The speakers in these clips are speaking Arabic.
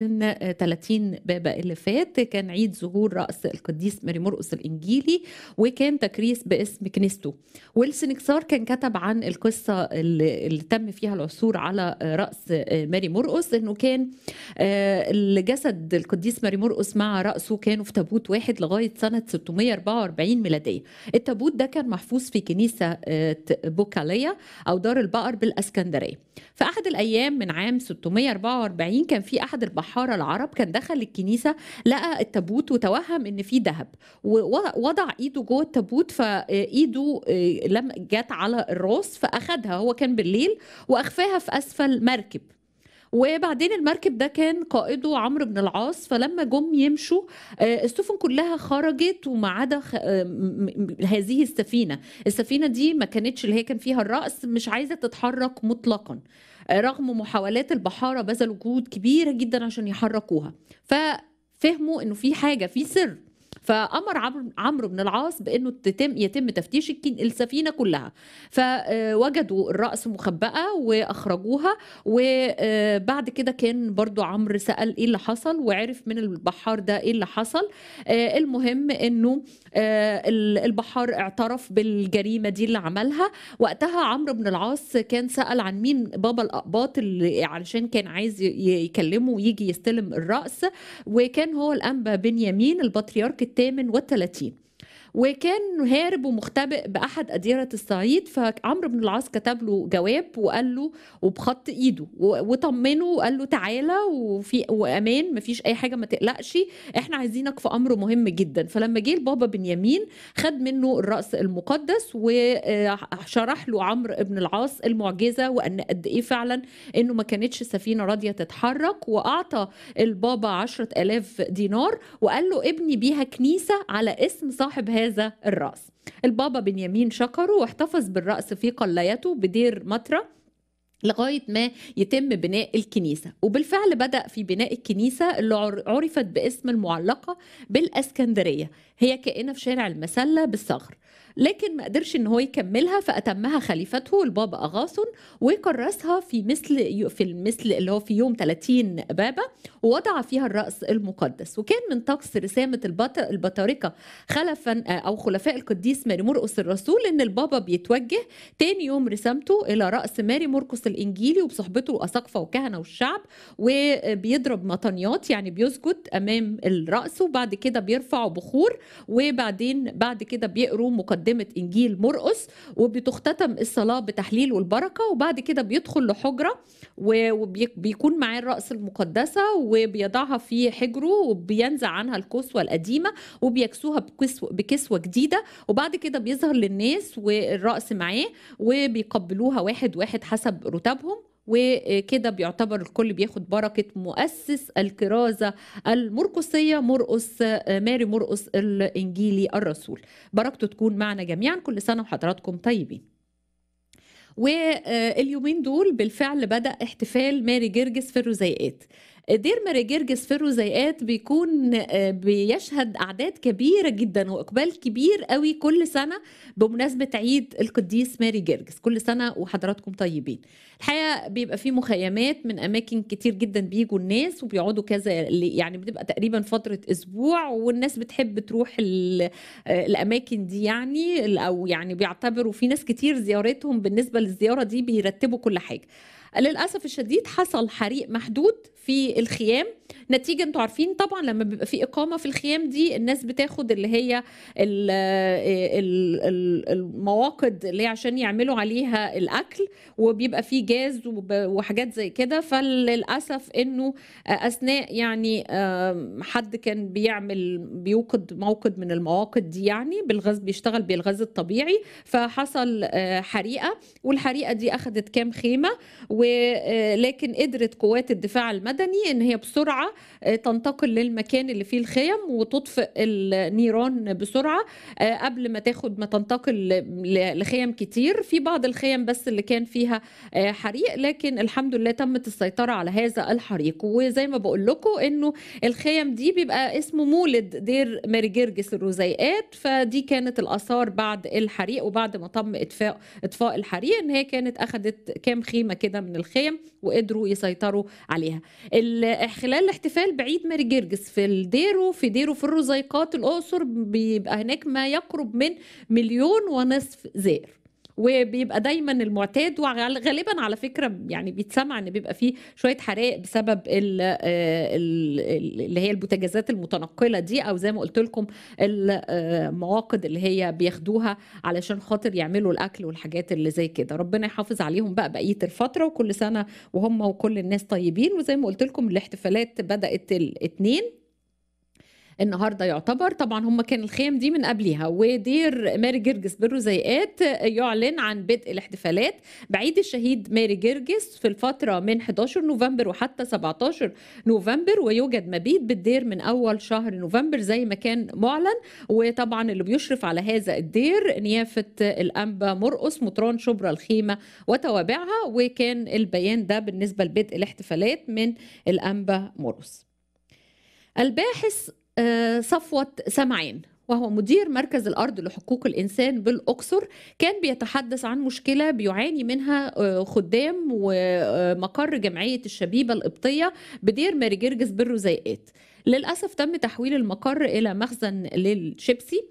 من 30 آه، بابا اللي فات كان عيد ظهور رأس القديس ماري مرقس الإنجيلي وكان تكريس باسم كنيسته ويلسون كسار كان كتب عن القصة اللي, اللي تم فيها العثور على آه، رأس ماري آه، مرقس إنه كان الجسد القديس ماري مرقس مع رأسه كانوا في تابوت واحد لغاية سنة 644 ميلادية التابوت ده كان محفوظ في كنيسة بوكالية أو دار البقر بالأسكندرية في أحد الأيام من عام 644 كان في أحد البحر النحاره العرب كان دخل الكنيسه لقى التابوت وتوهم ان فيه ذهب ووضع ايده جوه التابوت فايده آه، لم جت على الراس فاخدها هو كان بالليل واخفاها في اسفل مركب وبعدين المركب ده كان قائده عمرو بن العاص فلما جم يمشوا آه، السفن كلها خرجت وما عدا آه، هذه السفينه السفينه دي ما كانتش اللي هي كان فيها الراس مش عايزه تتحرك مطلقا رغم محاولات البحاره بذلوا جهود كبيره جدا عشان يحركوها ففهموا انه في حاجه في سر فامر عمرو بن العاص بانه تتم يتم تفتيش السفينه كلها فوجدوا آه، الراس مخبأه واخرجوها وبعد آه، كده كان برضو عمرو سال ايه اللي حصل وعرف من البحار ده ايه اللي حصل آه، المهم انه البحار اعترف بالجريمه دي اللي عملها وقتها عمرو بن العاص كان سال عن مين بابا الاقباط اللي علشان كان عايز يكلمه ويجي يستلم الراس وكان هو الانبا بنيامين البطريرك الثامن والثلاثين وكان هارب ومختبئ بأحد أديرة الصعيد فعمرو بن العاص كتب له جواب وقال له وبخط إيده وطمنه وقال له تعالى وفي وأمان مفيش أي حاجة ما تقلقش إحنا عايزينك في أمر مهم جدا فلما جه البابا بنيامين خد منه الرأس المقدس وشرح آه، له عمرو بن العاص المعجزة وأن قد إيه فعلا إنه ما كانتش سفينة راضية تتحرك وأعطى البابا عشرة ألاف دينار وقال له ابني بيها كنيسة على اسم صاحب هذا الرأس البابا بنيامين شكره واحتفظ بالرأس في قلايته بدير مطره لغاية ما يتم بناء الكنيسة وبالفعل بدأ في بناء الكنيسة اللي عرفت باسم المعلقة بالأسكندرية هي كائنة في شارع المسلة بالصغر لكن ما قدرش ان هو يكملها فاتمها خليفته البابا اغاثون وكرسها في مثل في المثل اللي هو في يوم 30 بابا ووضع فيها الراس المقدس وكان من طقس رسامه البطاركه خلفا آه، او خلفاء القديس ماري مرقس الرسول ان البابا بيتوجه تاني يوم رسامته الى راس ماري مرقس الانجيلي وبصحبته الاساقفه وكهنه والشعب وبيضرب مطنيات يعني بيسجد امام الراس وبعد كده بيرفع بخور وبعدين بعد كده بيقروا مقدس مقدمه انجيل مرقس وبتختتم الصلاه بتحليل والبركه وبعد كده بيدخل لحجره وبيكون معاه الراس المقدسه وبيضعها في حجره وبينزع عنها الكسوه القديمه وبيكسوها بكسوه, بكسوة جديده وبعد كده بيظهر للناس والراس معاه وبيقبلوها واحد واحد حسب رتبهم وكده بيعتبر الكل بياخد بركة مؤسس الكرازة المرقسية مرقس ماري مرقس الإنجيلي الرسول بركته تكون معنا جميعا كل سنة وحضراتكم طيبين واليومين دول بالفعل بدا احتفال ماري جرجس في الرزيقات دير ماري جرجس في الرزيقات بيكون آه، بيشهد أعداد كبيرة جدا وإقبال كبير قوي كل سنة بمناسبة عيد القديس ماري جرجس كل سنة وحضراتكم طيبين الحقيقة بيبقى في مخيمات من أماكن كتير جدا بيجوا الناس وبيقعدوا كذا يعني بتبقى تقريبا فترة أسبوع والناس بتحب تروح آه، الأماكن دي يعني أو يعني بيعتبروا في ناس كتير زيارتهم بالنسبة للزيارة دي بيرتبوا كل حاجة للاسف الشديد حصل حريق محدود في الخيام نتيجه انتوا عارفين طبعا لما بيبقى في اقامه في الخيام دي الناس بتاخد اللي هي المواقد اللي عشان يعملوا عليها الاكل وبيبقى في جاز وحاجات زي كده فللاسف انه اثناء يعني حد كان بيعمل بيوقد موقد من المواقد دي يعني بالغاز بيشتغل بالغاز الطبيعي فحصل آه، حريقه والحريقه دي اخذت كام خيمه ولكن آه، قدرت قوات الدفاع المدني المدني ان هي بسرعه آه، تنتقل للمكان اللي فيه الخيم وتطفئ النيران بسرعه آه، قبل ما تاخد ما تنتقل لخيم كتير في بعض الخيم بس اللي كان فيها آه، حريق لكن الحمد لله تمت السيطره على هذا الحريق وزي ما بقول لكم انه الخيم دي بيبقى اسمه مولد دير ماري جرجس الرزيقات فدي كانت الاثار بعد الحريق وبعد ما تم اطفاء اطفاء الحريق ان هي كانت اخذت كام خيمه كده من الخيم وقدروا يسيطروا عليها خلال الاحتفال بعيد ماري جرجس في ديره في ديره في الرزيقات الأقصر بيبقى هناك ما يقرب من مليون ونصف زائر وبيبقى دايما المعتاد وغالبا على فكره يعني بيتسمع ان بيبقى فيه شويه حرائق بسبب الـ آه، الـ اللي هي البوتاجازات المتنقله دي او زي ما قلت لكم المواقد آه، اللي هي بياخدوها علشان خاطر يعملوا الاكل والحاجات اللي زي كده ربنا يحافظ عليهم بقى بقيه الفتره وكل سنه وهم وكل الناس طيبين وزي ما قلت لكم الاحتفالات بدات الاثنين النهارده يعتبر طبعا هم كان الخيام دي من قبلها ودير ماري جرجس بالرزيقات يعلن عن بدء الاحتفالات بعيد الشهيد ماري جرجس في الفتره من 11 نوفمبر وحتى 17 نوفمبر ويوجد مبيت بالدير من اول شهر نوفمبر زي ما كان معلن وطبعا اللي بيشرف على هذا الدير نيافه الانبا مرقص مطران شبرا الخيمه وتوابعها وكان البيان ده بالنسبه لبدء الاحتفالات من الانبا مرقص الباحث آه، صفوة سمعان وهو مدير مركز الأرض لحقوق الإنسان بالأقصر كان بيتحدث عن مشكلة بيعاني منها آه، خدام ومقر جمعية الشبيبة القبطية بدير ماري جرجس بالرزيقات للأسف تم تحويل المقر إلى مخزن للشيبسي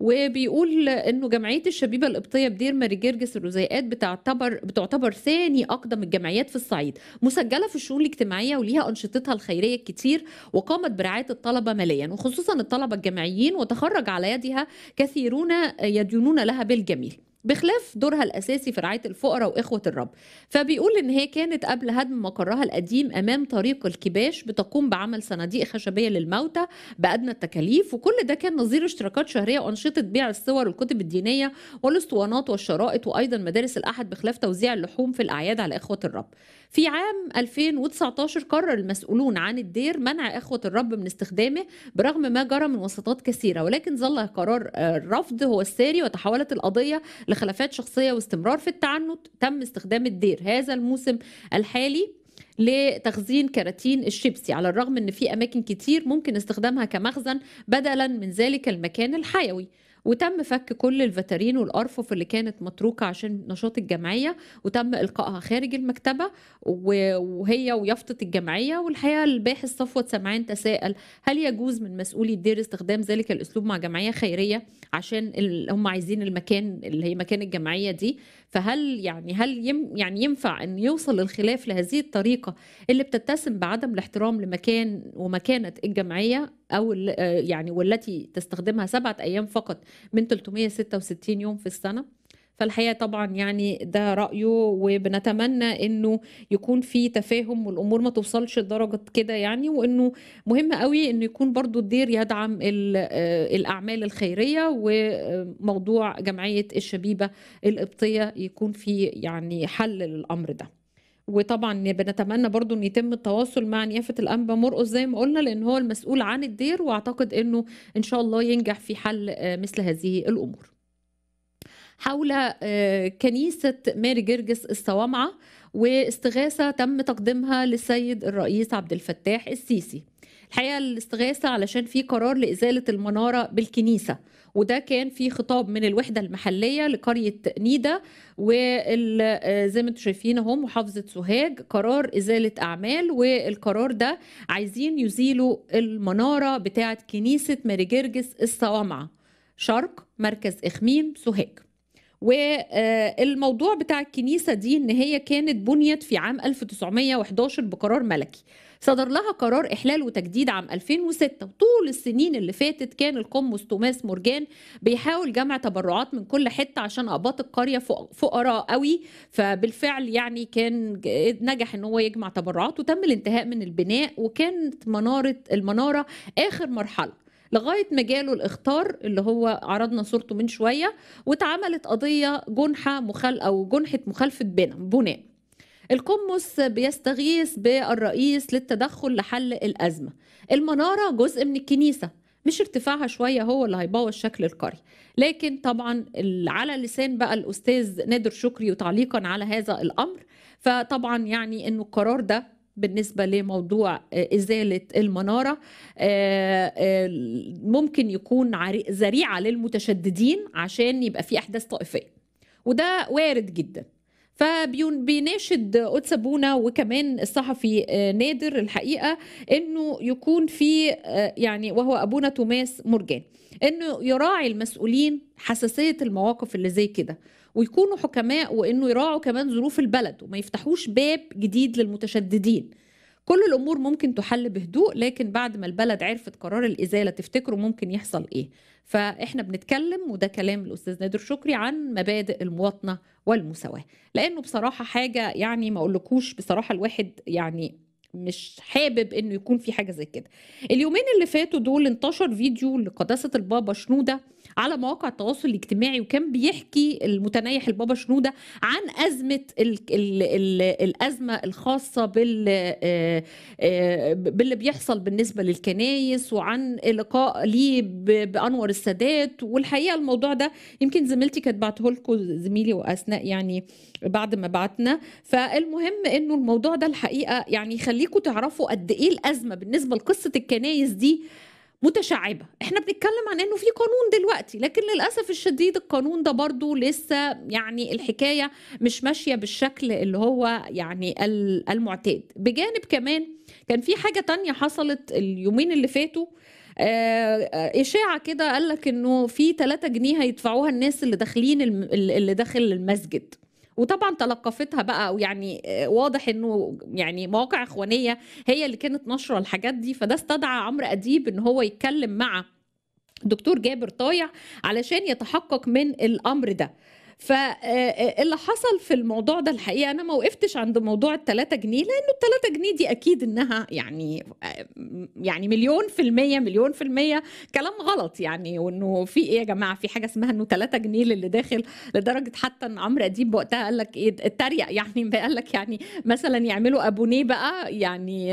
وبيقول انه جمعيه الشبيبه القبطيه بدير ماري جرجس الرزيقات بتعتبر بتعتبر ثاني اقدم الجمعيات في الصعيد مسجله في الشؤون الاجتماعيه وليها انشطتها الخيريه الكتير وقامت برعايه الطلبه ماليا وخصوصا الطلبه الجامعيين وتخرج على يدها كثيرون يدينون لها بالجميل بخلاف دورها الأساسي في رعاية الفقراء وإخوة الرب فبيقول إن هي كانت قبل هدم مقرها القديم أمام طريق الكباش بتقوم بعمل صناديق خشبية للموتى بأدنى التكاليف وكل ده كان نظير اشتراكات شهرية وأنشطة بيع الصور والكتب الدينية والأسطوانات والشرائط وأيضا مدارس الأحد بخلاف توزيع اللحوم في الأعياد على إخوة الرب في عام 2019 قرر المسؤولون عن الدير منع إخوة الرب من استخدامه برغم ما جرى من وساطات كثيرة ولكن ظل قرار الرفض هو الساري وتحولت القضية لخلافات شخصية واستمرار في التعنت تم استخدام الدير هذا الموسم الحالي لتخزين كراتين الشيبسي على الرغم ان في اماكن كتير ممكن استخدامها كمخزن بدلا من ذلك المكان الحيوي وتم فك كل الفترين والارفف اللي كانت متروكه عشان نشاط الجمعيه وتم القائها خارج المكتبه وهي ويافطه الجمعيه والحقيقه الباحث صفوت سمعان تساءل هل يجوز من مسؤولي الدير استخدام ذلك الاسلوب مع جمعيه خيريه عشان هم عايزين المكان اللي هي مكان الجمعيه دي فهل يعني هل يم يعني ينفع أن يوصل الخلاف لهذه الطريقة اللي بتتسم بعدم الاحترام لمكان ومكانة الجمعية أو آه، يعني والتي تستخدمها سبعة أيام فقط من 366 يوم في السنة؟ فالحقيقه طبعا يعني ده رايه وبنتمنى انه يكون في تفاهم والامور ما توصلش لدرجه كده يعني وانه مهم قوي انه يكون برضو الدير يدعم آه، الاعمال الخيريه وموضوع جمعيه الشبيبه القبطيه يكون في يعني حل للامر ده وطبعا بنتمنى برضو ان يتم التواصل مع نيافه الانبا مرقص زي ما قلنا لان هو المسؤول عن الدير واعتقد انه ان شاء الله ينجح في حل آه، مثل هذه الامور حول آه، كنيسة ماري جرجس الصوامعة واستغاثة تم تقديمها للسيد الرئيس عبد الفتاح السيسي الحقيقة الاستغاثة علشان في قرار لإزالة المنارة بالكنيسة وده كان في خطاب من الوحده المحليه لقريه نيدا وزي آه، ما انتم شايفين اهو محافظه سوهاج قرار ازاله اعمال والقرار ده عايزين يزيلوا المناره بتاعه كنيسه ماري جرجس الصوامعه شرق مركز اخميم سوهاج والموضوع بتاع الكنيسة دي إن هي كانت بنيت في عام 1911 بقرار ملكي صدر لها قرار إحلال وتجديد عام 2006 وطول السنين اللي فاتت كان القمص توماس مورجان بيحاول جمع تبرعات من كل حتة عشان أقباط القرية فقراء قوي فبالفعل يعني كان نجح إن هو يجمع تبرعات وتم الانتهاء من البناء وكانت منارة المنارة آخر مرحلة لغايه ما جاله الاخطار اللي هو عرضنا صورته من شويه واتعملت قضيه جنحه مخال او جنحه مخالفه بناء القمص بيستغيث بالرئيس للتدخل لحل الازمه المناره جزء من الكنيسه مش ارتفاعها شويه هو اللي هيبوظ شكل القريه لكن طبعا على لسان بقى الاستاذ نادر شكري وتعليقا على هذا الامر فطبعا يعني انه القرار ده بالنسبه لموضوع آه، ازاله المناره آه، آه، ممكن يكون ذريعه للمتشددين عشان يبقى في احداث طائفيه وده وارد جدا فبيناشد أوتسابونا وكمان الصحفي نادر الحقيقة أنه يكون في يعني وهو أبونا توماس مورجان أنه يراعي المسؤولين حساسية المواقف اللي زي كده ويكونوا حكماء وانه يراعوا كمان ظروف البلد وما يفتحوش باب جديد للمتشددين كل الامور ممكن تحل بهدوء لكن بعد ما البلد عرفت قرار الازاله تفتكروا ممكن يحصل ايه فاحنا بنتكلم وده كلام الاستاذ نادر شكري عن مبادئ المواطنه والمساواه لانه بصراحه حاجه يعني ما اقولكوش بصراحه الواحد يعني مش حابب انه يكون في حاجه زي كده اليومين اللي فاتوا دول انتشر فيديو لقداسه البابا شنوده على مواقع التواصل الاجتماعي وكان بيحكي المتنيح البابا شنوده عن ازمه الـ الـ الـ الازمه الخاصه بال آه، آه، باللي بيحصل بالنسبه للكنايس وعن لقاء ليه بانور السادات والحقيقه الموضوع ده يمكن زميلتي كانت بعته لكم زميلي واثناء يعني بعد ما بعتنا فالمهم انه الموضوع ده الحقيقه يعني يخليكم تعرفوا قد ايه الازمه بالنسبه لقصه الكنايس دي متشعبة احنا بنتكلم عن انه في قانون دلوقتي لكن للأسف الشديد القانون ده برضو لسه يعني الحكاية مش ماشية بالشكل اللي هو يعني المعتاد بجانب كمان كان في حاجة تانية حصلت اليومين اللي فاتوا آه، اشاعه كده قال لك انه في 3 جنيه هيدفعوها الناس اللي داخلين اللي داخل المسجد وطبعا تلقفتها بقى ويعني آه، واضح انه يعني مواقع اخوانيه هي اللي كانت نشره الحاجات دي فده استدعى عمرو اديب ان هو يتكلم مع دكتور جابر طايع علشان يتحقق من الامر ده فاللي آه، آه، حصل في الموضوع ده الحقيقه انا ما وقفتش عند موضوع ال 3 جنيه لانه ال 3 جنيه دي اكيد انها يعني آه، يعني مليون في المية مليون في المية كلام غلط يعني وانه في ايه يا جماعه في حاجه اسمها انه 3 جنيه للي داخل لدرجه حتى ان عمرو اديب وقتها قال لك ايه اتريق يعني قال لك يعني مثلا يعملوا ابونيه بقى يعني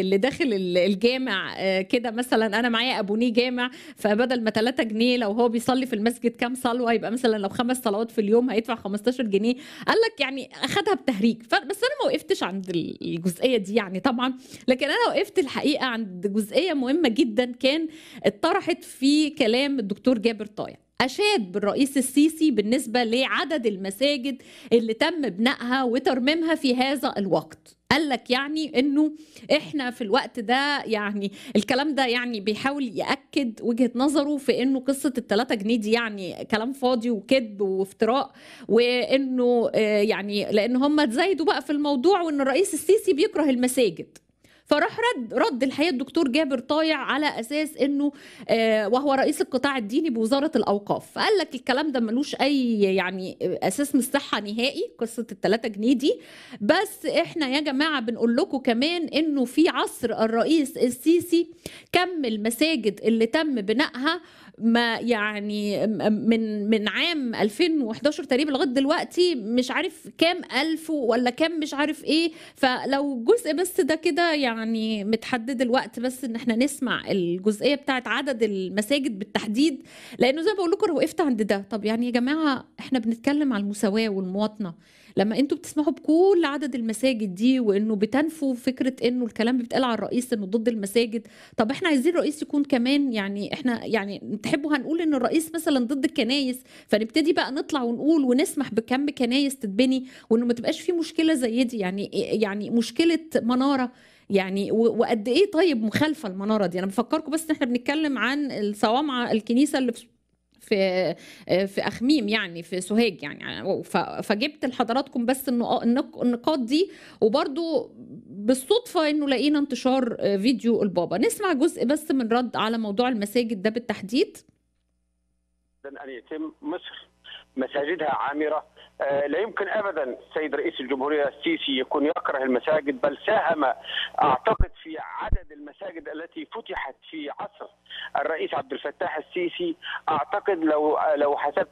اللي داخل الجامع كده مثلا انا معايا ابونيه جامع فبدل ما 3 جنيه لو هو بيصلي في المسجد كام صلوه يبقى مثلا لو خمس صلوات مرات في اليوم هيدفع 15 جنيه قال لك يعني اخدها بتهريج بس انا ما وقفتش عند الجزئيه دي يعني طبعا لكن انا وقفت الحقيقه عند جزئيه مهمه جدا كان اتطرحت في كلام الدكتور جابر طايع أشاد بالرئيس السيسي بالنسبة لعدد المساجد اللي تم بنائها وترميمها في هذا الوقت قال لك يعني انه احنا في الوقت ده يعني الكلام ده يعني بيحاول ياكد وجهه نظره في انه قصه الثلاثة جنيه دي يعني كلام فاضي وكذب وافتراء وانه آه، يعني لان هم تزايدوا بقى في الموضوع وان الرئيس السيسي بيكره المساجد فراح رد رد الحقيقه الدكتور جابر طايع على اساس انه آه، وهو رئيس القطاع الديني بوزاره الاوقاف فقال لك الكلام ده ملوش اي يعني اساس من الصحه نهائي قصه الثلاثة جنيه دي بس احنا يا جماعه بنقول لكم كمان انه في عصر الرئيس السيسي كم المساجد اللي تم بنائها ما يعني من من عام 2011 تقريبا لغايه دلوقتي مش عارف كام الف ولا كام مش عارف ايه فلو جزء بس ده كده يعني متحدد الوقت بس ان احنا نسمع الجزئيه بتاعت عدد المساجد بالتحديد لانه زي ما بقول لكم وقفت عند ده طب يعني يا جماعه احنا بنتكلم على المساواه والمواطنه لما انتوا بتسمحوا بكل عدد المساجد دي وانه بتنفوا فكره انه الكلام بيتقال على الرئيس انه ضد المساجد طب احنا عايزين الرئيس يكون كمان يعني احنا يعني تحبوا هنقول ان الرئيس مثلا ضد الكنايس فنبتدي بقى نطلع ونقول ونسمح بكم كنايس تتبني وانه ما تبقاش في مشكله زي دي يعني إيه، يعني مشكله مناره يعني وقد ايه طيب مخالفه المناره دي انا بفكركم بس ان احنا بنتكلم عن الصوامعه الكنيسه اللي في في آه، في اخميم يعني في سوهاج يعني, يعني فجبت لحضراتكم بس آه، النقاط دي وبرده بالصدفه انه لقينا انتشار آه، فيديو البابا نسمع جزء بس من رد على موضوع المساجد ده بالتحديد ان يتم مصر مساجدها عامره آه، لا يمكن ابدا السيد رئيس الجمهوريه السيسي يكون يكره المساجد بل ساهم اعتقد في عدد المساجد التي فتحت في عصر الرئيس عبد الفتاح السيسي اعتقد لو لو حسبت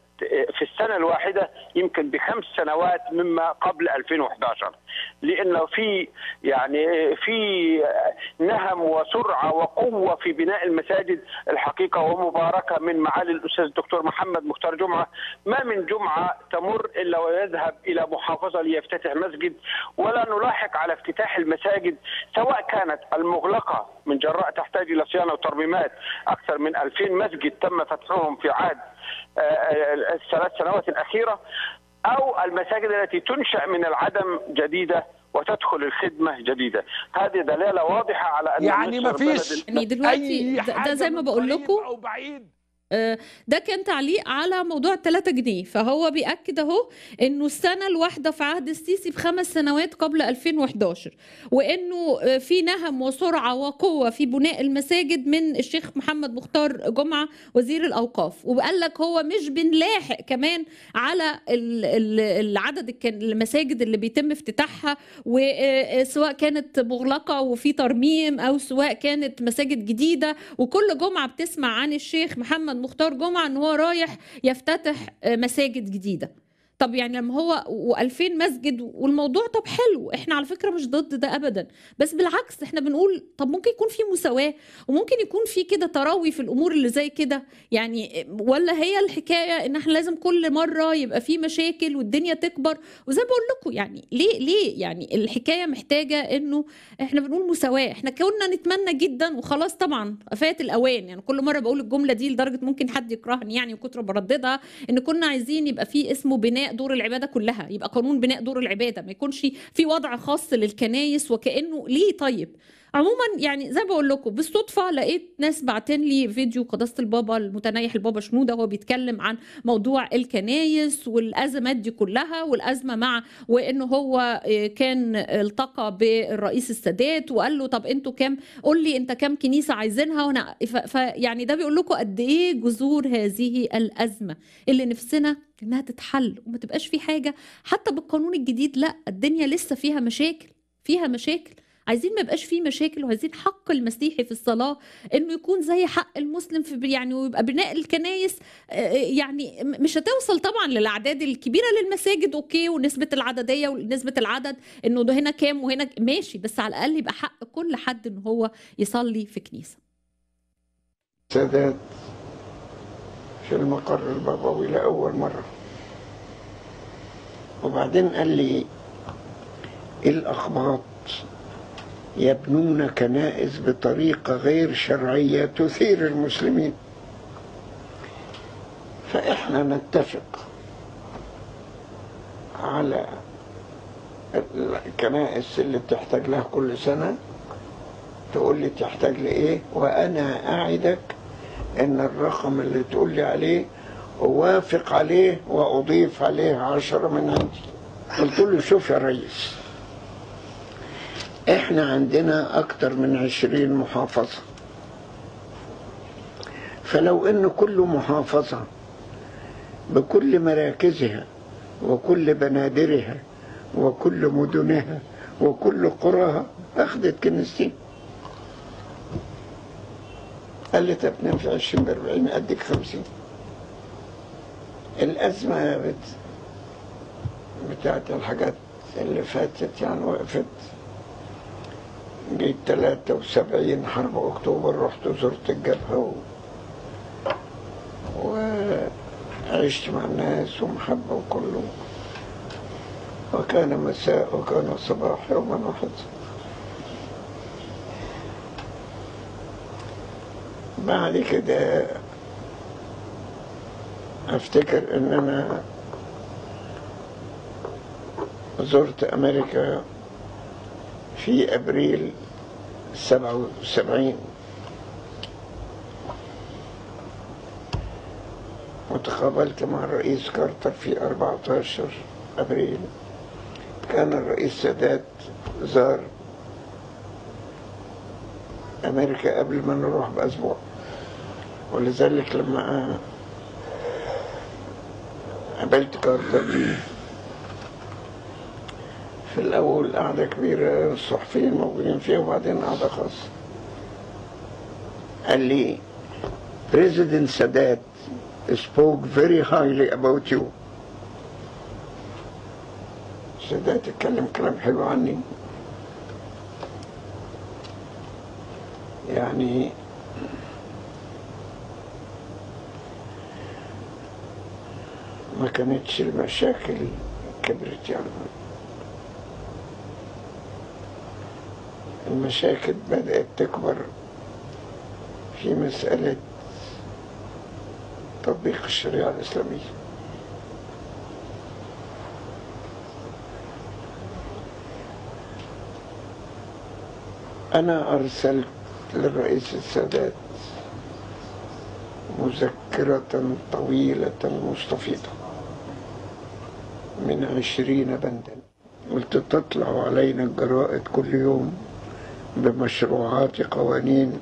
في السنه الواحده يمكن بخمس سنوات مما قبل 2011 لانه في يعني في نهم وسرعه وقوه في بناء المساجد الحقيقه ومباركه من معالي الاستاذ الدكتور محمد مختار جمعه ما من جمعه تمر الا ويذهب الى محافظه ليفتتح مسجد ولا نلاحق على افتتاح المساجد سواء كانت المغلقه من جراء تحتاج الى صيانه وترميمات اكثر من 2000 مسجد تم فتحهم في عاد آه، آه، الثلاث سنوات الاخيره او المساجد التي تنشا من العدم جديده وتدخل الخدمة جديدة هذه دلالة واضحة على أن يعني ما فيش يعني دلوقتي ده زي ما بقول لكم آه، ده كان تعليق على موضوع 3 جنيه فهو بيأكد اهو انه السنة الواحدة في عهد السيسي بخمس سنوات قبل 2011 وانه آه، في نهم وسرعة وقوة في بناء المساجد من الشيخ محمد مختار جمعة وزير الأوقاف وقال لك هو مش بنلاحق كمان على العدد المساجد اللي بيتم افتتاحها وسواء آه، كانت مغلقة وفي ترميم أو سواء كانت مساجد جديدة وكل جمعة بتسمع عن الشيخ محمد مختار جمعه ان هو رايح يفتتح مساجد جديده طب يعني لما هو و2000 مسجد والموضوع طب حلو احنا على فكره مش ضد ده ابدا بس بالعكس احنا بنقول طب ممكن يكون في مساواه وممكن يكون في كده تراوي في الامور اللي زي كده يعني ولا هي الحكايه ان احنا لازم كل مره يبقى في مشاكل والدنيا تكبر وزي بقول لكم يعني ليه ليه يعني الحكايه محتاجه انه احنا بنقول مساواه احنا كنا نتمنى جدا وخلاص طبعا فات الاوان يعني كل مره بقول الجمله دي لدرجه ممكن حد يكرهني يعني وكتر برددها ان كنا عايزين يبقى في اسمه بناء دور العباده كلها يبقى قانون بناء دور العباده ما يكونش في وضع خاص للكنايس وكانه ليه طيب عموما يعني زي ما بقول لكم بالصدفه لقيت ناس بعتين لي فيديو قداسه البابا المتنيح البابا شنوده وهو بيتكلم عن موضوع الكنايس والازمات دي كلها والازمه مع وان هو آه، كان التقى بالرئيس السادات وقال له طب انتوا كام قول لي انت كام كنيسه عايزينها وانا فيعني ده بيقول لكم قد ايه جذور هذه الازمه اللي نفسنا انها تتحل وما تبقاش في حاجه حتى بالقانون الجديد لا الدنيا لسه فيها مشاكل فيها مشاكل عايزين ما يبقاش فيه مشاكل وعايزين حق المسيحي في الصلاه انه يكون زي حق المسلم في يعني ويبقى بناء الكنايس آه، آه، يعني مش هتوصل طبعا للاعداد الكبيره للمساجد اوكي ونسبه العدديه ونسبه العدد انه هنا كام وهنا ماشي بس على الاقل يبقى حق كل حد ان هو يصلي في كنيسه. سادات في المقر البابوي لأول مرة وبعدين قال لي إيه الأخباط يبنون كنائس بطريقة غير شرعية تثير المسلمين فإحنا نتفق على الكنائس اللي بتحتاج لها كل سنة تقول لي تحتاج لإيه وأنا أعدك إن الرقم اللي تقول لي عليه أوافق عليه وأضيف عليه عشرة من عندي قلت له شوف يا ريس احنا عندنا اكتر من عشرين محافظة فلو ان كل محافظة بكل مراكزها وكل بنادرها وكل مدنها وكل قراها اخذت كنيستين قال لي طب في 20 ب 40 اديك 50 الازمه بت... بتاعت الحاجات اللي فاتت يعني وقفت جيت 73 حرب أكتوبر رحت زرت الجبهة و... وعشت مع الناس ومحبة وكله وكان مساء وكان صباح يوما واحد بعد كده افتكر ان انا زرت امريكا في أبريل 77 وتقابلت مع الرئيس كارتر في 14 أبريل كان الرئيس سادات زار أمريكا قبل ما نروح بأسبوع ولذلك لما قابلت كارتر في الأول قعدة كبيرة الصحفيين موجودين فيها وبعدين قعدة خاصة قال لي President Sadat spoke very highly about you سادات اتكلم كلام حلو عني يعني ما كانتش المشاكل كبرت يعني المشاكل بدأت تكبر في مسألة تطبيق الشريعة الإسلامية أنا أرسلت للرئيس السادات مذكرة طويلة مستفيضة من عشرين بندا قلت تطلع علينا الجرائد كل يوم بمشروعات قوانين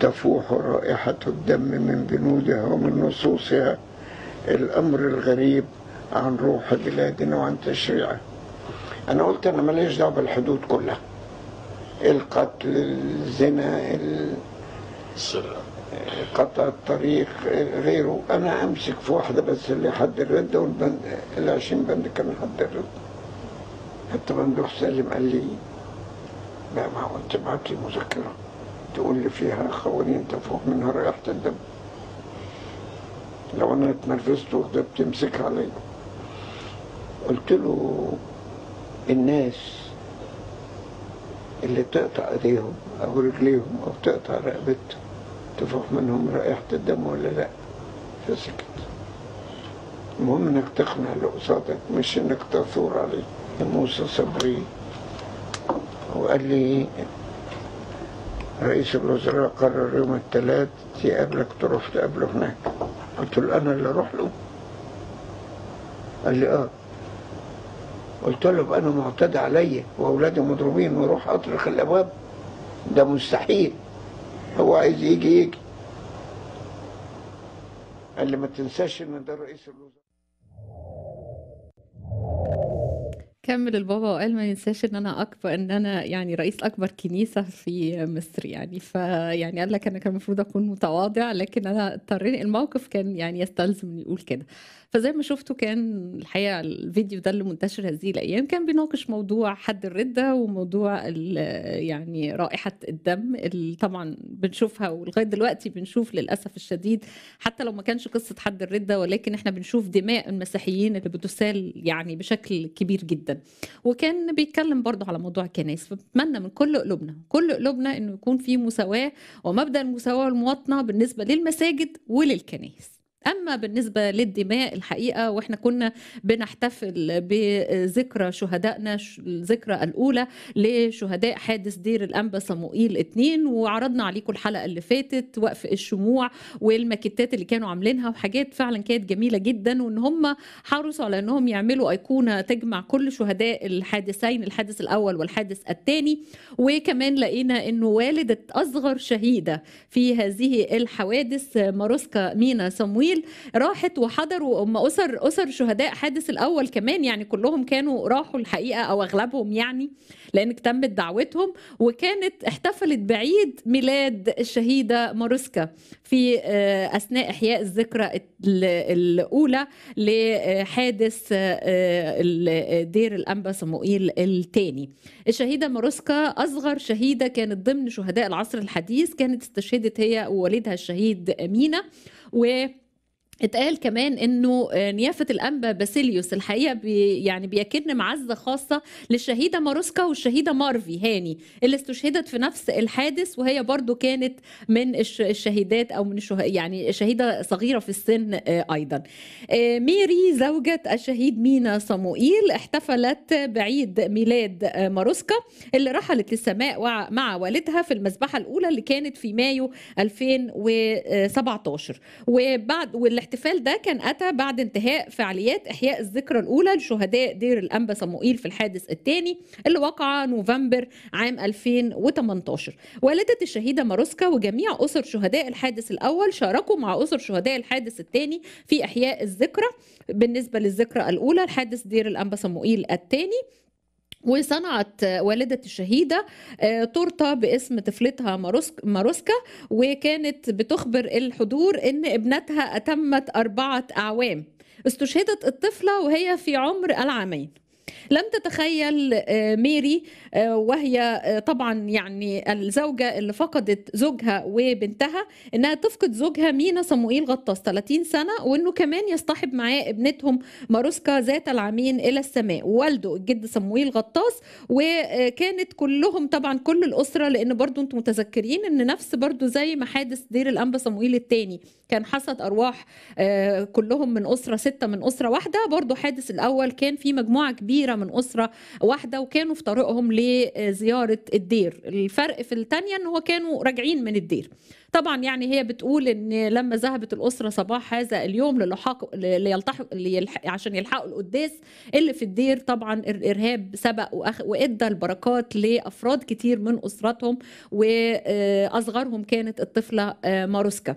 تفوح رائحة الدم من بنودها ومن نصوصها الأمر الغريب عن روح بلادنا وعن تشريعها أنا قلت أنا ماليش دعوة بالحدود كلها القتل الزنا السرقة قطع الطريق غيره انا امسك في واحده بس اللي حد الرد والبند ال 20 بند كان حد الرد حتى ممدوح سالم قال لي لا ما هو انت بعت لي مذكره تقول لي فيها خوارين تفوق منها رائحه الدم لو انا اتنرفزت وده بتمسك عليا قلت له الناس اللي بتقطع ايديهم او رجليهم او بتقطع رقبتهم تفوح منهم رائحه الدم ولا لا فسكت المهم انك تقنع اللي قصادك مش انك تثور عليه موسى صبري قال لي رئيس الوزراء قرر يوم الثلاث يقابلك تروح تقابله هناك قلت له أنا اللي أروح له قال لي آه قلت له أنا معتدى عليا وأولادي مضروبين وأروح أطرق الأبواب ده مستحيل هو عايز يجي يجي قال لي ما تنساش إن ده رئيس الوزراء كمل البابا وقال ما ينساش ان انا اكبر ان انا يعني رئيس اكبر كنيسه في مصر يعني فيعني قال لك انا كان المفروض اكون متواضع لكن انا اضطريت الموقف كان يعني يستلزم اني يقول كده فزي ما شفتوا كان الحقيقه الفيديو ده اللي منتشر هذه الايام كان بيناقش موضوع حد الرده وموضوع يعني رائحه الدم اللي طبعا بنشوفها ولغايه دلوقتي بنشوف للاسف الشديد حتى لو ما كانش قصه حد الرده ولكن احنا بنشوف دماء المسيحيين اللي بتسال يعني بشكل كبير جدا وكان بيتكلم برضه على موضوع الكنائس فبتمنى من كل قلوبنا كل قلوبنا انه يكون في مساواه ومبدا المساواه والمواطنه بالنسبه للمساجد وللكنائس اما بالنسبه للدماء الحقيقه واحنا كنا بنحتفل بذكرى شهدائنا الذكرى الاولى لشهداء حادث دير الانبا صموئيل اثنين وعرضنا عليكم الحلقه اللي فاتت وقف الشموع والماكيتات اللي كانوا عاملينها وحاجات فعلا كانت جميله جدا وان هم حرصوا على انهم يعملوا ايقونه تجمع كل شهداء الحادثين الحادث الاول والحادث الثاني وكمان لقينا انه والده اصغر شهيده في هذه الحوادث ماروسكا مينا صمويل اسرائيل راحت وحضروا هم اسر اسر شهداء حادث الاول كمان يعني كلهم كانوا راحوا الحقيقه او اغلبهم يعني لان تمت دعوتهم وكانت احتفلت بعيد ميلاد الشهيده ماروسكا في آه، اثناء احياء الذكرى الاولى لحادث آه، دير الانبا صموئيل الثاني الشهيده ماروسكا اصغر شهيده كانت ضمن شهداء العصر الحديث كانت استشهدت هي ووالدها الشهيد امينه و اتقال كمان انه آه، نيافه الانبا باسيليوس الحقيقه بي يعني بيكن معزه خاصه للشهيده ماروسكا والشهيده مارفي هاني اللي استشهدت في نفس الحادث وهي برضو كانت من الشهيدات او من الشه... يعني شهيده صغيره في السن آه، ايضا. آه، ميري زوجة الشهيد مينا صموئيل احتفلت بعيد ميلاد ماروسكا اللي رحلت للسماء مع والدها في المذبحه الاولى اللي كانت في مايو 2017 وبعد واللي الاحتفال ده كان أتى بعد انتهاء فعاليات إحياء الذكرى الأولى لشهداء دير الأنبا صموئيل في الحادث الثاني اللي وقع نوفمبر عام 2018 والدة الشهيدة ماروسكا وجميع أسر شهداء الحادث الأول شاركوا مع أسر شهداء الحادث الثاني في إحياء الذكرى بالنسبة للذكرى الأولى لحادث دير الأنبا صموئيل الثاني وصنعت والدة الشهيدة آه، تورتة باسم طفلتها ماروسكا وكانت بتخبر الحضور إن ابنتها أتمت أربعة أعوام استشهدت الطفلة وهي في عمر العامين لم تتخيل آه، ميري آه، وهي آه، طبعا يعني الزوجة اللي فقدت زوجها وبنتها انها تفقد زوجها مينا صموئيل غطاس 30 سنة وانه كمان يصطحب معاه ابنتهم ماروسكا ذات العامين الى السماء والده الجد صموئيل غطاس وكانت كلهم طبعا كل الاسرة لان برضو انتم متذكرين ان نفس برضو زي ما حادث دير الانبا صموئيل الثاني كان حصد ارواح آه، كلهم من اسره سته من اسره واحده برضو حادث الاول كان في مجموعه كبيره من اسره واحده وكانوا في طريقهم لزياره الدير الفرق في الثانيه ان هو كانوا راجعين من الدير طبعا يعني هي بتقول ان لما ذهبت الاسره صباح هذا اليوم للحاق ليلتحق ليلحق عشان يلحقوا القداس اللي في الدير طبعا الارهاب سبق وادى البركات لافراد كتير من اسرتهم واصغرهم آه، كانت الطفله آه، ماروسكا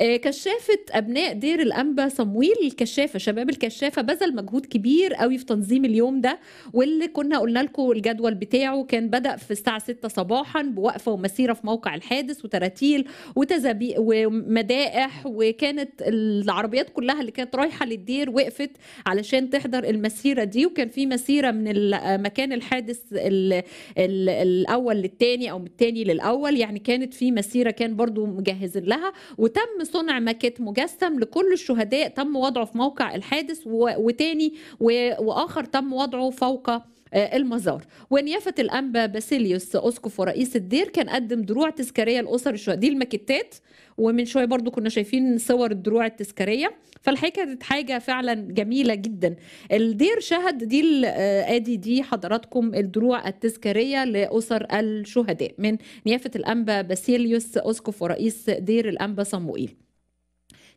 آه، كشافة أبناء دير الأنبا صمويل الكشافة شباب الكشافة بذل مجهود كبير قوي في تنظيم اليوم ده واللي كنا قلنا لكم الجدول بتاعه كان بدأ في الساعة 6 صباحا بوقفة ومسيرة في موقع الحادث وتراتيل وتزابيق ومدائح وكانت العربيات كلها اللي كانت رايحة للدير وقفت علشان تحضر المسيرة دي وكان في مسيرة من مكان الحادث الـ الـ الأول للتاني أو من التاني للأول يعني كانت في مسيرة كان برضو مجهزين لها وتم صنع ماكيت مجسم لكل الشهداء تم وضعه في موقع الحادث وتاني واخر تم وضعه فوق آه، المزار ونيافة الأنبا باسيليوس أسقف ورئيس الدير كان قدم دروع تذكارية لأسر الشهداء دي المكتات ومن شوية برضو كنا شايفين صور الدروع التذكارية فالحكايه كانت حاجة فعلا جميلة جدا الدير شهد دي آه، آدي دي حضراتكم الدروع التذكارية لأسر الشهداء من نيافة الأنبا باسيليوس أسقف ورئيس دير الأنبا صموئيل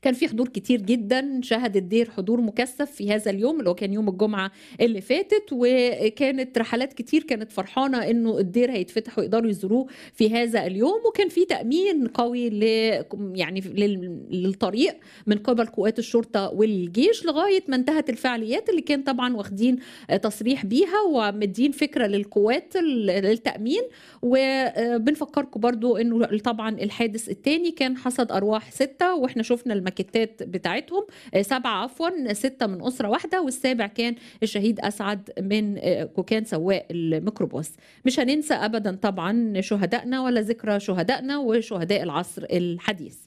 كان في حضور كتير جدا شهد الدير حضور مكثف في هذا اليوم اللي هو كان يوم الجمعه اللي فاتت وكانت رحلات كتير كانت فرحانه انه الدير هيتفتح ويقدروا يزوروه في هذا اليوم وكان في تامين قوي ل يعني للطريق من قبل قوات الشرطه والجيش لغايه ما انتهت الفعاليات اللي كان طبعا واخدين تصريح بيها ومدين فكره للقوات للتامين وبنفكركم برضو انه طبعا الحادث الثاني كان حصد ارواح سته واحنا شفنا الم الماكيتات بتاعتهم آه، سبعه عفوا سته من اسره واحده والسابع كان الشهيد اسعد من آه، كوكان سواق الميكروباص مش هننسى ابدا طبعا شهدائنا ولا ذكرى شهدائنا وشهداء العصر الحديث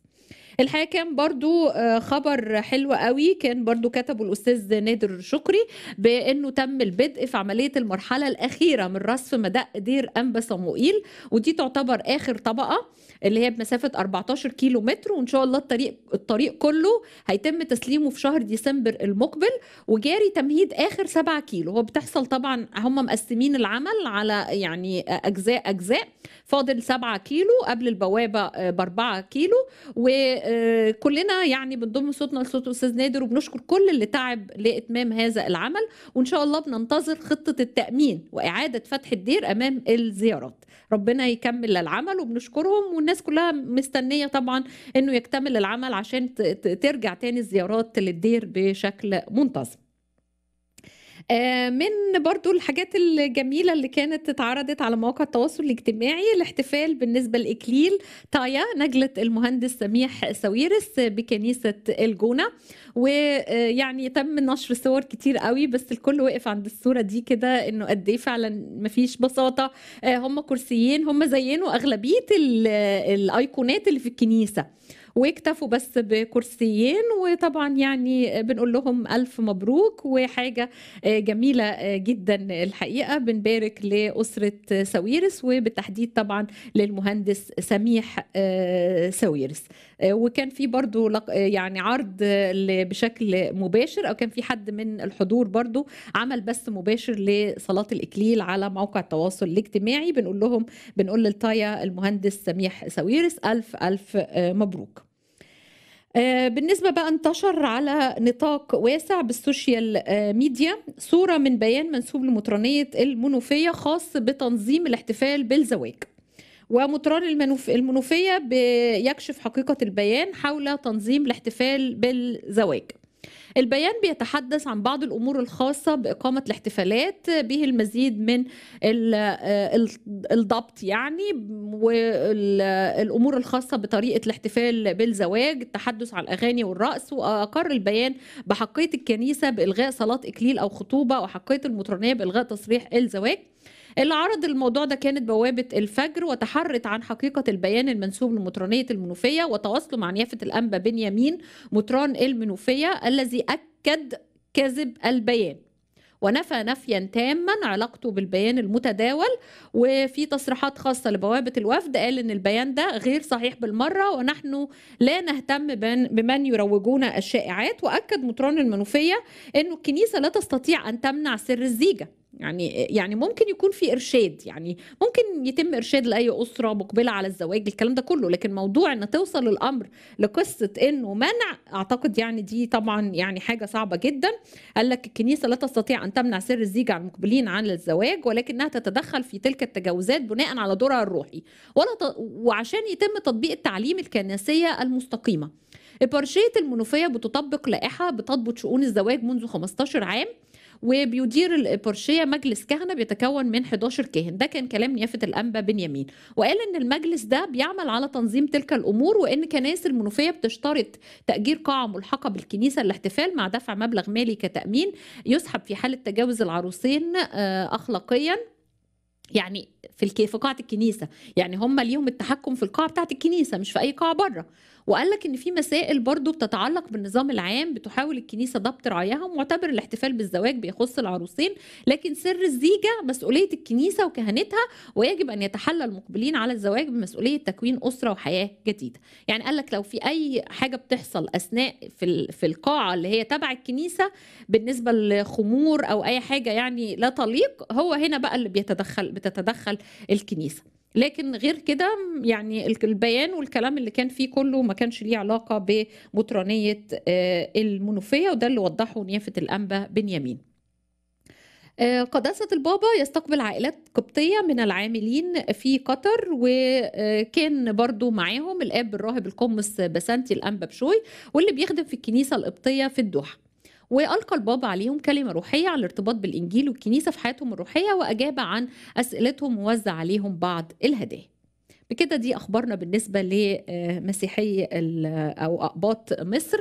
الحقيقه كان برضو آه، خبر حلو قوي كان برضو كتبه الاستاذ نادر شكري بانه تم البدء في عمليه المرحله الاخيره من رصف مدق دير انبا صموئيل ودي تعتبر اخر طبقه اللي هي بمسافه 14 كيلو متر وان شاء الله الطريق الطريق كله هيتم تسليمه في شهر ديسمبر المقبل وجاري تمهيد اخر 7 كيلو هو بتحصل طبعا هم مقسمين العمل على يعني اجزاء اجزاء فاضل 7 كيلو قبل البوابه آه، ب 4 كيلو و آه، كلنا يعني بنضم صوتنا لصوت استاذ نادر وبنشكر كل اللي تعب لاتمام هذا العمل وان شاء الله بننتظر خطه التامين واعاده فتح الدير امام الزيارات ربنا يكمل العمل وبنشكرهم والناس كلها مستنيه طبعا انه يكتمل العمل عشان ترجع تاني الزيارات للدير بشكل منتظم آه، من برضو الحاجات الجميلة اللي كانت اتعرضت على مواقع التواصل الاجتماعي الاحتفال بالنسبة لإكليل طايا نجلة المهندس سميح سويرس بكنيسة الجونة ويعني تم نشر صور كتير قوي بس الكل وقف عند الصورة دي كده انه قد ايه فعلا مفيش بساطة آه، هم كرسيين هم زينوا أغلبية الأيقونات اللي في الكنيسة ويكتفوا بس بكرسيين وطبعا يعني بنقول لهم ألف مبروك وحاجة جميلة جدا الحقيقة بنبارك لأسرة سويرس وبالتحديد طبعا للمهندس سميح آه، سويرس آه، وكان في برضو يعني عرض بشكل مباشر أو كان في حد من الحضور برضو عمل بث مباشر لصلاة الإكليل على موقع التواصل الاجتماعي بنقول لهم بنقول للطايا المهندس سميح سويرس ألف ألف آه، مبروك آه، بالنسبة بقى انتشر على نطاق واسع بالسوشيال آه، ميديا صورة من بيان منسوب لمطرانية المنوفية خاص بتنظيم الاحتفال بالزواج ومطران المنوفية بيكشف حقيقة البيان حول تنظيم الاحتفال بالزواج البيان بيتحدث عن بعض الأمور الخاصة بإقامة الاحتفالات به المزيد من آه، الضبط يعني والأمور الخاصة بطريقة الاحتفال بالزواج التحدث عن الأغاني والرقص وأقر البيان بحقية الكنيسة بإلغاء صلاة إكليل أو خطوبة وحقية المطرنية بإلغاء تصريح الزواج اللي عرض الموضوع ده كانت بوابة الفجر وتحرت عن حقيقة البيان المنسوب لمطرانية المنوفية وتواصله مع نيافة الأنبا بنيامين مطران المنوفية الذي أكد كذب البيان ونفى نفيا تاما علاقته بالبيان المتداول وفي تصريحات خاصه لبوابه الوفد قال ان البيان ده غير صحيح بالمره ونحن لا نهتم بمن يروجون الشائعات واكد مطران المنوفيه انه الكنيسه لا تستطيع ان تمنع سر الزيجه يعني يعني ممكن يكون في ارشاد يعني ممكن يتم ارشاد لاي اسره مقبله على الزواج الكلام ده كله لكن موضوع ان توصل الامر لقصه انه منع اعتقد يعني دي طبعا يعني حاجه صعبه جدا قال لك الكنيسه لا تستطيع ان تمنع سر الزيج عن المقبلين عن الزواج ولكنها تتدخل في تلك التجاوزات بناء على دورها الروحي ولا ت... وعشان يتم تطبيق التعليم الكنسيه المستقيمه إبرشية المنوفية بتطبق لائحة بتضبط شؤون الزواج منذ 15 عام وبيدير البورشية مجلس كهنه بيتكون من 11 كاهن ده كان كلام نيافه الانبا بنيامين وقال ان المجلس ده بيعمل على تنظيم تلك الامور وان كنائس المنوفيه بتشترط تاجير قاعه ملحقه بالكنيسه للاحتفال مع دفع مبلغ مالي كتامين يسحب في حاله تجاوز العروسين آه، اخلاقيا يعني في في قاعه الكنيسه يعني هم ليهم التحكم في القاعه بتاعه الكنيسه مش في اي قاعه بره وقال لك ان في مسائل برضو بتتعلق بالنظام العام بتحاول الكنيسه ضبط رعاياها ومعتبر الاحتفال بالزواج بيخص العروسين لكن سر الزيجه مسؤوليه الكنيسه وكهنتها ويجب ان يتحلى المقبلين على الزواج بمسؤوليه تكوين اسره وحياه جديده يعني قال لك لو في اي حاجه بتحصل اثناء في في القاعه اللي هي تبع الكنيسه بالنسبه لخمور او اي حاجه يعني لا تليق هو هنا بقى اللي بيتدخل بتتدخل الكنيسه لكن غير كده يعني البيان والكلام اللي كان فيه كله ما كانش ليه علاقة بمطرانية آه، المنوفية وده اللي وضحه نيافة الأنبا بنيامين آه، قداسة البابا يستقبل عائلات قبطية من العاملين في قطر وكان آه، برضو معاهم الآب الراهب القمص بسنتي الأنبا بشوي واللي بيخدم في الكنيسة القبطية في الدوحة والقى البابا عليهم كلمه روحيه على الارتباط بالانجيل والكنيسه في حياتهم الروحيه واجاب عن اسئلتهم ووزع عليهم بعض الهدايا بكده دي اخبارنا بالنسبه لمسيحي او اقباط مصر